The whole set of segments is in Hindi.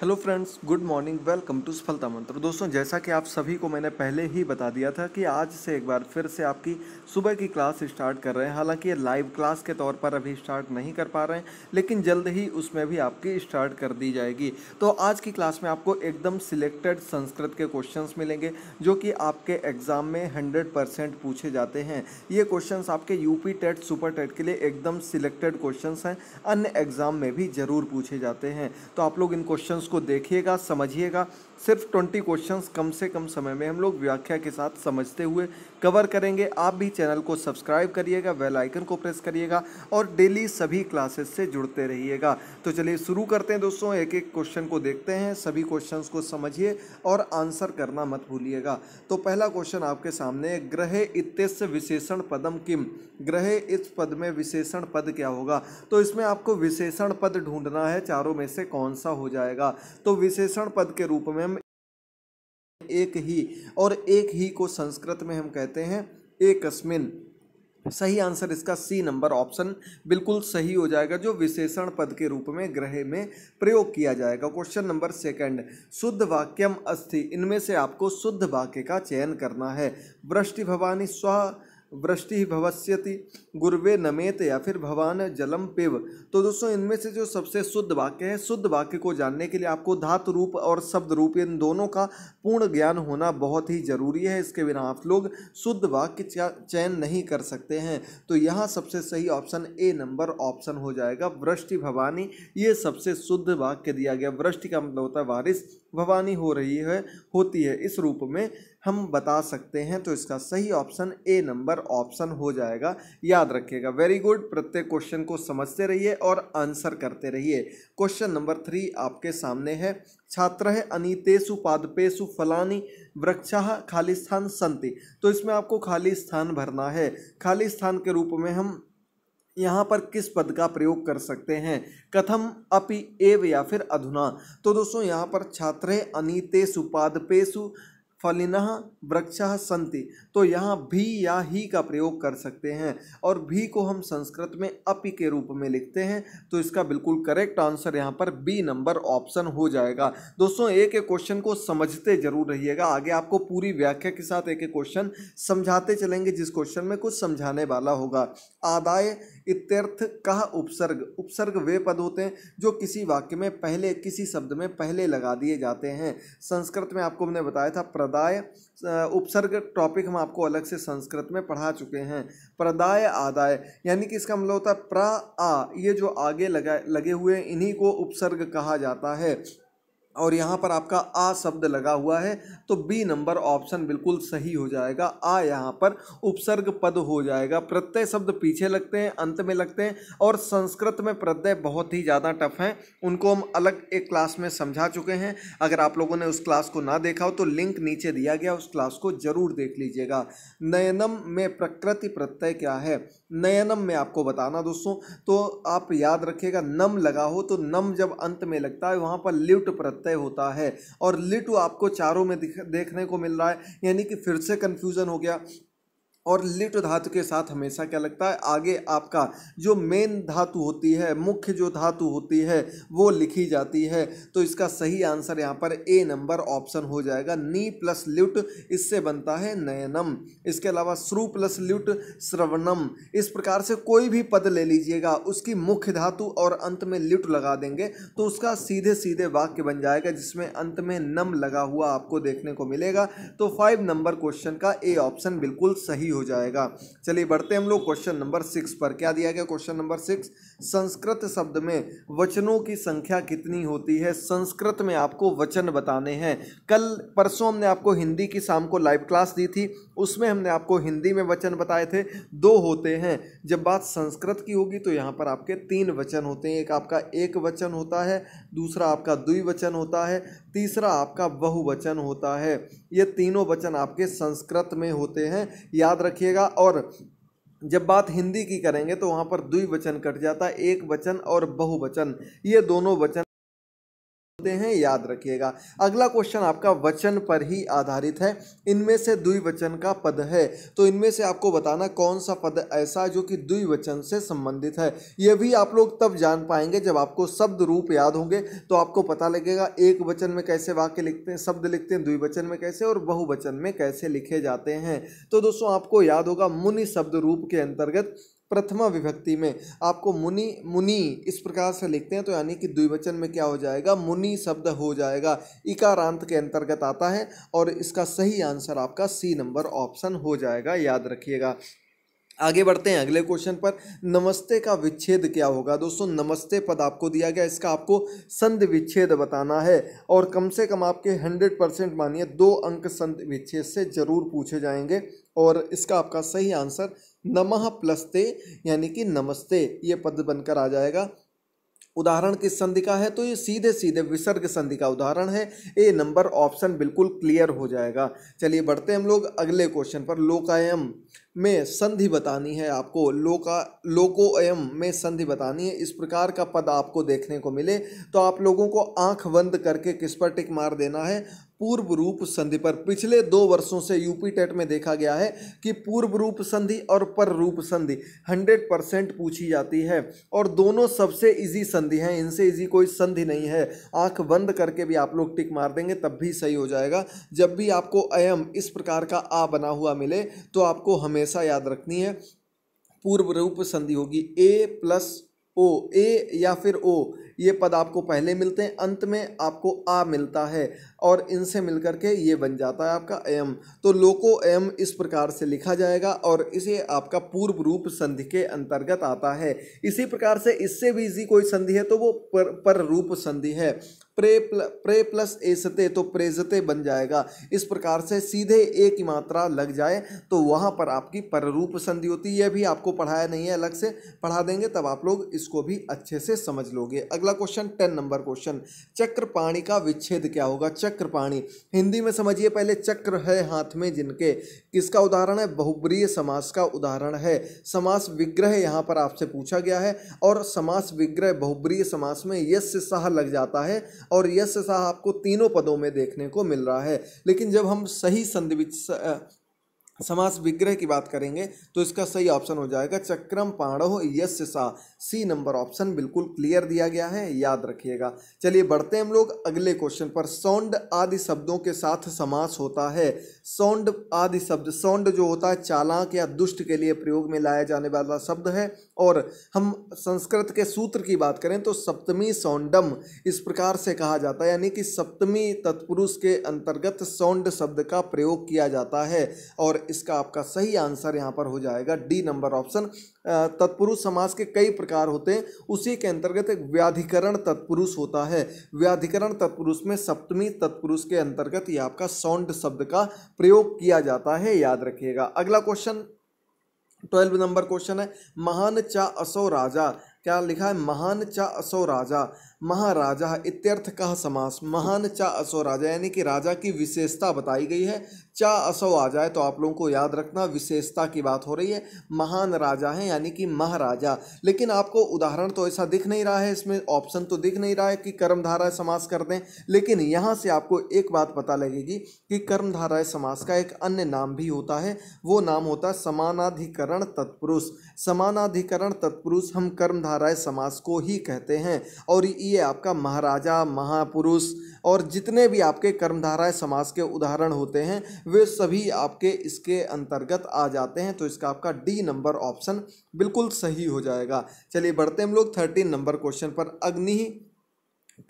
hello friends good morning welcome to Safalta Mantra दोस्तों जैसा कि आप सभी को मैंने पहले ही बता दिया था कि आज से एक बार फिर से आपकी सुबह की क्लास स्टार्ट कर रहे हैं हालांकि ये लाइव क्लास के तौर पर अभी स्टार्ट नहीं कर पा रहे हैं लेकिन जल्द ही उसमें भी आपकी स्टार्ट कर दी जाएगी तो आज की क्लास में आपको एकदम सिलेक्टेड संस्कृत के क्वेश्चन मिलेंगे जो कि आपके एग्ज़ाम में हंड्रेड पूछे जाते हैं ये क्वेश्चन आपके यूपी टेट सुपर टेट के लिए एकदम सिलेक्टेड क्वेश्चन हैं अन्य एग्ज़ाम में भी ज़रूर पूछे जाते हैं तो आप लोग इन क्वेश्चन उसको देखिएगा समझिएगा सिर्फ ट्वेंटी क्वेश्चन कम से कम समय में हम लोग व्याख्या के साथ समझते हुए कवर करेंगे आप भी चैनल को सब्सक्राइब करिएगा वेल आइकन को प्रेस करिएगा और डेली सभी क्लासेस से जुड़ते रहिएगा तो चलिए शुरू करते हैं दोस्तों एक एक क्वेश्चन को देखते हैं सभी क्वेश्चन को समझिए और आंसर करना मत भूलिएगा तो पहला क्वेश्चन आपके सामने ग्रह इत्यस विशेषण पदम किम ग्रह इस पद में विशेषण पद क्या होगा तो इसमें आपको विशेषण पद ढूंढना है चारों में से कौन सा हो जाएगा तो विशेषण पद के रूप में एक ही और एक ही को संस्कृत में हम कहते हैं एकस्मिन सही आंसर इसका सी नंबर ऑप्शन बिल्कुल सही हो जाएगा जो विशेषण पद के रूप में ग्रह में प्रयोग किया जाएगा क्वेश्चन नंबर सेकंड शुद्ध वाक्यम अस्थि इनमें से आपको शुद्ध वाक्य का चयन करना है वृष्टि भवानी स्व वृष्टि भवस्यति गुरवे नमेत या फिर भवान जलम पिव तो दोस्तों इनमें से जो सबसे शुद्ध वाक्य है शुद्ध वाक्य को जानने के लिए आपको धातु रूप और शब्द रूप इन दोनों का पूर्ण ज्ञान होना बहुत ही जरूरी है इसके बिना आप लोग शुद्ध वाक्य चयन नहीं कर सकते हैं तो यहाँ सबसे सही ऑप्शन ए नंबर ऑप्शन हो जाएगा वृष्टि भवानी ये सबसे शुद्ध वाक्य दिया गया वृष्टि का मतलब होता है बारिश भवानी हो रही है होती है इस रूप में हम बता सकते हैं तो इसका सही ऑप्शन ए नंबर ऑप्शन हो जाएगा याद रखिएगा वेरी गुड प्रत्येक क्वेश्चन को समझते रहिए और आंसर करते रहिए क्वेश्चन नंबर थ्री आपके सामने है छात्र है अनितेशु पादपेशु फलानी वृक्षा खाली स्थान संति तो इसमें आपको खाली स्थान भरना है खाली स्थान के रूप में हम यहाँ पर किस पद का प्रयोग कर सकते हैं कथम अपि एव या फिर अधुना तो दोस्तों यहाँ पर छात्रे अनीते पादपेशु फलिन वृक्ष संति तो यहाँ भी या ही का प्रयोग कर सकते हैं और भी को हम संस्कृत में अपि के रूप में लिखते हैं तो इसका बिल्कुल करेक्ट आंसर यहाँ पर बी नंबर ऑप्शन हो जाएगा दोस्तों एक एक क्वेश्चन को समझते जरूर रहिएगा आगे आपको पूरी व्याख्या के साथ एक एक क्वेश्चन समझाते चलेंगे जिस क्वेश्चन में कुछ समझाने वाला होगा आदाय इत्यर्थ कह उपसर्ग उपसर्ग वे पद होते हैं जो किसी वाक्य में पहले किसी शब्द में पहले लगा दिए जाते हैं संस्कृत में आपको हमने बताया था प्रदाय उपसर्ग टॉपिक हम आपको अलग से संस्कृत में पढ़ा चुके हैं प्रदाय आदाय यानी कि इसका मतलब होता है प्रा आ ये जो आगे लगा लगे हुए इन्हीं को उपसर्ग कहा जाता है और यहाँ पर आपका आ शब्द लगा हुआ है तो बी नंबर ऑप्शन बिल्कुल सही हो जाएगा आ यहाँ पर उपसर्ग पद हो जाएगा प्रत्यय शब्द पीछे लगते हैं अंत में लगते हैं और संस्कृत में प्रत्यय बहुत ही ज़्यादा टफ हैं उनको हम अलग एक क्लास में समझा चुके हैं अगर आप लोगों ने उस क्लास को ना देखा हो तो लिंक नीचे दिया गया उस क्लास को ज़रूर देख लीजिएगा नयनम में प्रकृति प्रत्यय क्या है नयनम में आपको बताना दोस्तों तो आप याद रखिएगा नम लगा हो तो नम जब अंत में लगता है वहाँ पर लिप्ट प्रत्यय तय होता है और लिटू आपको चारों में देखने को मिल रहा है यानी कि फिर से कन्फ्यूज़न हो गया और लिट धातु के साथ हमेशा क्या लगता है आगे आपका जो मेन धातु होती है मुख्य जो धातु होती है वो लिखी जाती है तो इसका सही आंसर यहाँ पर ए नंबर ऑप्शन हो जाएगा नी प्लस ल्युट इससे बनता है नयनम इसके अलावा श्रु प्लस ल्युट श्रवणम इस प्रकार से कोई भी पद ले लीजिएगा उसकी मुख्य धातु और अंत में लिट लगा देंगे तो उसका सीधे सीधे वाक्य बन जाएगा जिसमें अंत में नम लगा हुआ आपको देखने को मिलेगा तो फाइव नंबर क्वेश्चन का ए ऑप्शन बिल्कुल सही हो जाएगा चलिए बढ़ते हम लोग क्वेश्चन नंबर सिक्स पर क्या दिया गया क्वेश्चन नंबर सिक्स संस्कृत शब्द में वचनों की संख्या कितनी होती है संस्कृत में आपको वचन बताने हैं कल परसों हमने आपको हिंदी की शाम को लाइव क्लास दी थी उसमें हमने आपको हिंदी में वचन बताए थे दो होते हैं जब बात संस्कृत की होगी तो यहाँ पर आपके तीन वचन होते हैं एक आपका एक वचन होता है दूसरा आपका द्विवचन होता है तीसरा आपका बहुवचन होता है ये तीनों वचन आपके संस्कृत में होते हैं याद रखिएगा और जब बात हिंदी की करेंगे तो वहाँ पर द्विवचन कट जाता है एक वचन और बहुवचन ये दोनों वचन होते हैं याद रखिएगा अगला क्वेश्चन आपका वचन पर ही आधारित है इनमें से द्विवचन का पद है तो इनमें से आपको बताना कौन सा पद ऐसा जो कि द्विवचन से संबंधित है यह भी आप लोग तब जान पाएंगे जब आपको शब्द रूप याद होंगे तो आपको पता लगेगा एक वचन में कैसे वाक्य लिखते हैं शब्द लिखते हैं द्विवचन में कैसे और बहुवचन में कैसे लिखे जाते हैं तो दोस्तों आपको याद होगा मुनि शब्द रूप के अंतर्गत प्रथमा विभक्ति में आपको मुनि मुनि इस प्रकार से लिखते हैं तो यानी कि द्विवचन में क्या हो जाएगा मुनि शब्द हो जाएगा इकारांत के अंतर्गत आता है और इसका सही आंसर आपका सी नंबर ऑप्शन हो जाएगा याद रखिएगा आगे बढ़ते हैं अगले क्वेश्चन पर नमस्ते का विच्छेद क्या होगा दोस्तों नमस्ते पद आपको दिया गया इसका आपको संधि विच्छेद बताना है और कम से कम आपके हंड्रेड परसेंट मानिए दो अंक संधि विच्छेद से जरूर पूछे जाएंगे और इसका आपका सही आंसर नमः प्लसते यानी कि नमस्ते ये पद बनकर आ जाएगा उदाहरण किस संधि का है तो ये सीधे सीधे विसर्ग संधि का उदाहरण है ए नंबर ऑप्शन बिल्कुल क्लियर हो जाएगा चलिए बढ़ते हैं हम लोग अगले क्वेश्चन पर लोकायम में संधि बतानी है आपको लोका लोकोयम में संधि बतानी है इस प्रकार का पद आपको देखने को मिले तो आप लोगों को आंख बंद करके किस पर टिक मार देना है पूर्व रूप संधि पर पिछले दो वर्षों से यूपी टेट में देखा गया है कि पूर्व रूप संधि और पर रूप संधि 100 परसेंट पूछी जाती है और दोनों सबसे इजी संधि हैं इनसे इजी कोई संधि नहीं है आंख बंद करके भी आप लोग टिक मार देंगे तब भी सही हो जाएगा जब भी आपको अयम इस प्रकार का आ बना हुआ मिले तो आपको हमेशा याद रखनी है पूर्व रूप संधि होगी ए प्लस ओ ए या फिर ओ ये पद आपको पहले मिलते हैं अंत में आपको आ मिलता है और इनसे मिलकर के ये बन जाता है आपका एम तो लोको एम इस प्रकार से लिखा जाएगा और इसे आपका पूर्व रूप संधि के अंतर्गत आता है इसी प्रकार से इससे भी इजी कोई संधि है तो वो पर, पर रूप संधि है प्रे प्ल, प्रे प्लस एसते तो प्रेजते बन जाएगा इस प्रकार से सीधे ए की मात्रा लग जाए तो वहाँ पर आपकी पररूप संधि होती है यह भी आपको पढ़ाया नहीं है अलग से पढ़ा देंगे तब आप लोग इसको भी अच्छे से समझ लोगे अगला क्वेश्चन टेन नंबर क्वेश्चन चक्र पाणी का विच्छेद क्या होगा चक्रपाणी हिंदी में समझिए पहले चक्र है हाथ में जिनके किसका उदाहरण है बहुप्रिय समास का उदाहरण है समास विग्रह यहाँ पर आपसे पूछा गया है और समास विग्रह बहुप्रिय समास में यश शाह लग जाता है और यश शाह आपको तीनों पदों में देखने को मिल रहा है लेकिन जब हम सही संधि समास विग्रह की बात करेंगे तो इसका सही ऑप्शन हो जाएगा चक्रम पाणो यश सा सी नंबर ऑप्शन बिल्कुल क्लियर दिया गया है याद रखिएगा चलिए बढ़ते हैं हम लोग अगले क्वेश्चन पर सौंड आदि शब्दों के साथ समास होता है सौंड आदि शब्द सौंड जो होता है चालाक या दुष्ट के लिए प्रयोग में लाया जाने वाला शब्द है और हम संस्कृत के सूत्र की बात करें तो सप्तमी सौंडम इस प्रकार से कहा जाता है यानी कि सप्तमी तत्पुरुष के अंतर्गत सौंड शब्द का प्रयोग किया जाता है और इसका आपका सही आंसर यहाँ पर हो जाएगा डी नंबर ऑप्शन तत्पुरुष समाज के कई प्रकार होते हैं उसी के अंतर्गत एक व्याधिकरण तत्पुरुष होता है व्याधिकरण तत्पुरुष में सप्तमी तत्पुरुष के अंतर्गत ये आपका सौंड शब्द का प्रयोग किया जाता है याद रखिएगा अगला क्वेश्चन ट्वेल्व नंबर क्वेश्चन है महान चा असो राजा क्या लिखा है महान चा असो राजा महाराजा इत्यर्थ का समास महान चा असो राजा यानी कि राजा की विशेषता बताई गई है चा असो आ जाए तो आप लोगों को याद रखना विशेषता की बात हो रही है महान राजा है यानी कि महाराजा लेकिन आपको उदाहरण तो ऐसा दिख नहीं रहा है इसमें ऑप्शन तो दिख नहीं रहा है कि कर्मधारा समास कर दें लेकिन यहाँ से आपको एक बात पता लगेगी कि कर्मधारा समास का एक अन्य नाम भी होता है वो नाम होता है समानाधिकरण तत्पुरुष समानाधिकरण तत्पुरुष हम कर्मधारा समास को ही कहते हैं और ये आपका महाराजा महापुरुष और जितने भी आपके कर्मधाराय समाज के उदाहरण होते हैं वे सभी आपके इसके अंतर्गत आ जाते हैं तो इसका आपका डी नंबर ऑप्शन बिल्कुल सही हो जाएगा चलिए बढ़ते हम लोग थर्टीन नंबर क्वेश्चन पर अग्नि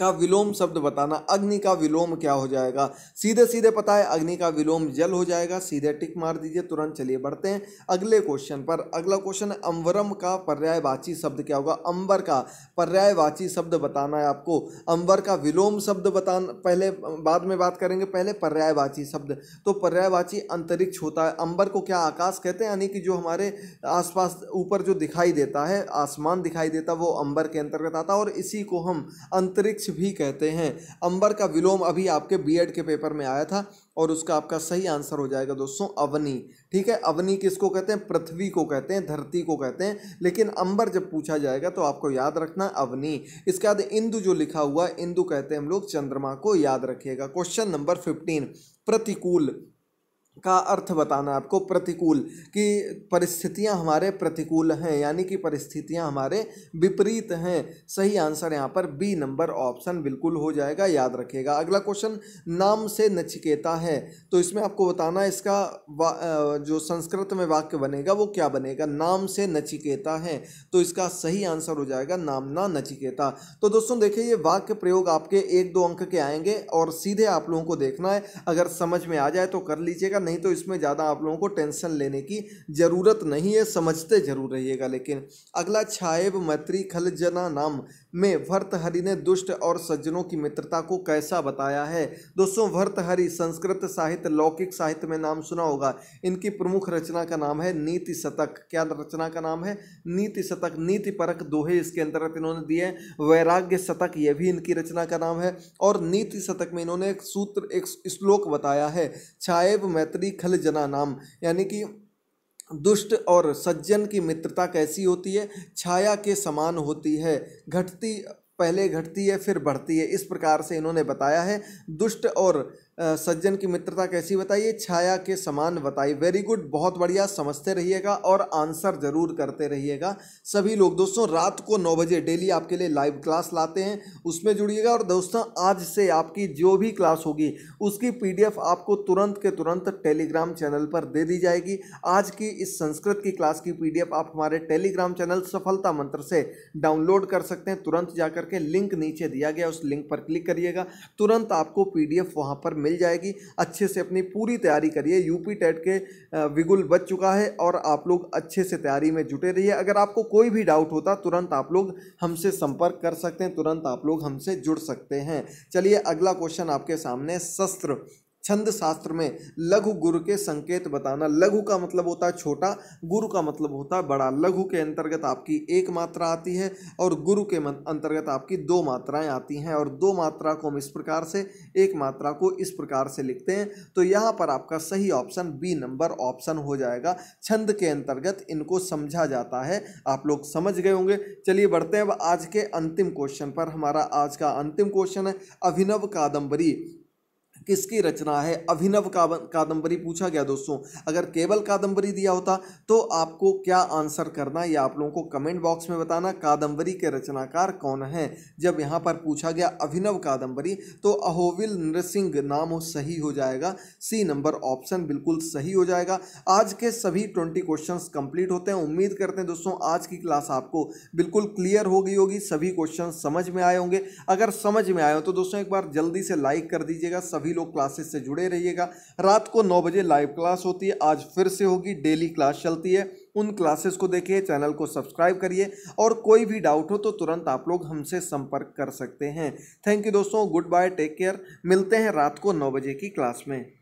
का विलोम शब्द बताना अग्नि का विलोम क्या हो जाएगा सीधे सीधे पता है अग्नि का विलोम जल हो जाएगा सीधे टिक मार दीजिए तुरंत चलिए बढ़ते हैं अगले क्वेश्चन पर अगला क्वेश्चन अंबरम का पर्यायवाची शब्द क्या होगा अंबर का पर्यायवाची शब्द बताना है आपको अंबर का विलोम शब्द बताना पहले बाद में बात करेंगे पहले पर्यायवाची शब्द तो पर्यायवाची अंतरिक्ष होता है अंबर को क्या आकाश कहते हैं यानी कि जो हमारे आसपास ऊपर जो दिखाई देता है आसमान दिखाई देता है वो अंबर के अंतर्गत आता है और इसी को हम अंतरिक्ष वृक्ष भी कहते हैं अंबर का विलोम अभी आपके बीएड के पेपर में आया था और उसका आपका सही आंसर हो जाएगा दोस्तों अवनी ठीक है अवनी किसको कहते हैं पृथ्वी को कहते हैं धरती को कहते हैं लेकिन अंबर जब पूछा जाएगा तो आपको याद रखना अवनी इसके बाद इंदु जो लिखा हुआ इंदु कहते हैं हम लोग चंद्रमा को याद रखिएगा क्वेश्चन नंबर फिफ्टीन प्रतिकूल का अर्थ बताना है आपको प्रतिकूल कि परिस्थितियां हमारे प्रतिकूल हैं यानी कि परिस्थितियां हमारे विपरीत हैं सही आंसर यहां पर बी नंबर ऑप्शन बिल्कुल हो जाएगा याद रखिएगा अगला क्वेश्चन नाम से नचिकेता है तो इसमें आपको बताना है इसका जो संस्कृत में वाक्य बनेगा वो क्या बनेगा नाम से नचिकेता है तो इसका सही आंसर हो जाएगा नाम ना नचिकेता तो दोस्तों देखिए ये वाक्य प्रयोग आपके एक दो अंक के आएंगे और सीधे आप लोगों को देखना है अगर समझ में आ जाए तो कर लीजिएगा नहीं तो इसमें ज़्यादा आप लोगों को टेंशन लेने की ज़रूरत नहीं है समझते जरूर रहिएगा लेकिन अगला छाएब मैत्री खल जना नाम में भर्तहरि ने दुष्ट और सज्जनों की मित्रता को कैसा बताया है दोस्तों भर्तहरि संस्कृत साहित्य लौकिक साहित्य में नाम सुना होगा इनकी प्रमुख रचना का नाम है नीति शतक क्या रचना का नाम है नीति शतक नीति परक दोहे इसके अंतर्गत इन्होंने दिए वैराग्य शतक यह भी इनकी रचना का नाम है और नीति शतक में इन्होंने एक सूत्र एक श्लोक बताया है छाएव मैत्री खल जना नाम यानी कि दुष्ट और सज्जन की मित्रता कैसी होती है छाया के समान होती है घटती पहले घटती है फिर बढ़ती है इस प्रकार से इन्होंने बताया है दुष्ट और सज्जन की मित्रता कैसी बताइए छाया के समान बताइए वेरी गुड बहुत बढ़िया समझते रहिएगा और आंसर ज़रूर करते रहिएगा सभी लोग दोस्तों रात को नौ बजे डेली आपके लिए लाइव क्लास लाते हैं उसमें जुड़िएगा और दोस्तों आज से आपकी जो भी क्लास होगी उसकी पीडीएफ आपको तुरंत के तुरंत टेलीग्राम चैनल पर दे दी जाएगी आज की इस संस्कृत की क्लास की पी आप हमारे टेलीग्राम चैनल सफलता मंत्र से डाउनलोड कर सकते हैं तुरंत जा करके लिंक नीचे दिया गया उस लिंक पर क्लिक करिएगा तुरंत आपको पी डी वहाँ पर मिल जाएगी अच्छे से अपनी पूरी तैयारी करिए यूपी टेट के विगुल बच चुका है और आप लोग अच्छे से तैयारी में जुटे रहिए अगर आपको कोई भी डाउट होता तुरंत आप लोग हमसे संपर्क कर सकते हैं तुरंत आप लोग हमसे जुड़ सकते हैं चलिए अगला क्वेश्चन आपके सामने शस्त्र छंद शास्त्र में लघु गुरु के संकेत बताना लघु का मतलब होता है छोटा गुरु का मतलब होता है बड़ा लघु के अंतर्गत आपकी एक मात्रा आती है और गुरु के अंतर्गत आपकी दो मात्राएं आती हैं और दो मात्रा को हम इस प्रकार से एक मात्रा को इस प्रकार से लिखते हैं तो यहाँ पर आपका सही ऑप्शन बी नंबर ऑप्शन हो जाएगा छंद के अंतर्गत इनको समझा जाता है आप लोग समझ गए होंगे चलिए बढ़ते हैं अब आज के अंतिम क्वेश्चन पर हमारा आज का अंतिम क्वेश्चन है अभिनव कादम्बरी किसकी रचना है अभिनव कादंबरी पूछा गया दोस्तों अगर केवल कादंबरी दिया होता तो आपको क्या आंसर करना या आप लोगों को कमेंट बॉक्स में बताना कादंबरी के रचनाकार कौन हैं जब यहाँ पर पूछा गया अभिनव कादंबरी तो अहोविल नृसिंह नाम हो सही हो जाएगा सी नंबर ऑप्शन बिल्कुल सही हो जाएगा आज के सभी ट्वेंटी क्वेश्चन कंप्लीट होते हैं उम्मीद करते हैं दोस्तों आज की क्लास आपको बिल्कुल क्लियर हो गई होगी सभी क्वेश्चन समझ में आए होंगे अगर समझ में आए हो तो दोस्तों एक बार जल्दी से लाइक कर दीजिएगा सभी लोग क्लासेस से जुड़े रहिएगा रात को नौ बजे लाइव क्लास होती है आज फिर से होगी डेली क्लास चलती है उन क्लासेस को देखिए चैनल को सब्सक्राइब करिए और कोई भी डाउट हो तो तुरंत आप लोग हमसे संपर्क कर सकते हैं थैंक यू दोस्तों गुड बाय टेक केयर मिलते हैं रात को नौ बजे की क्लास में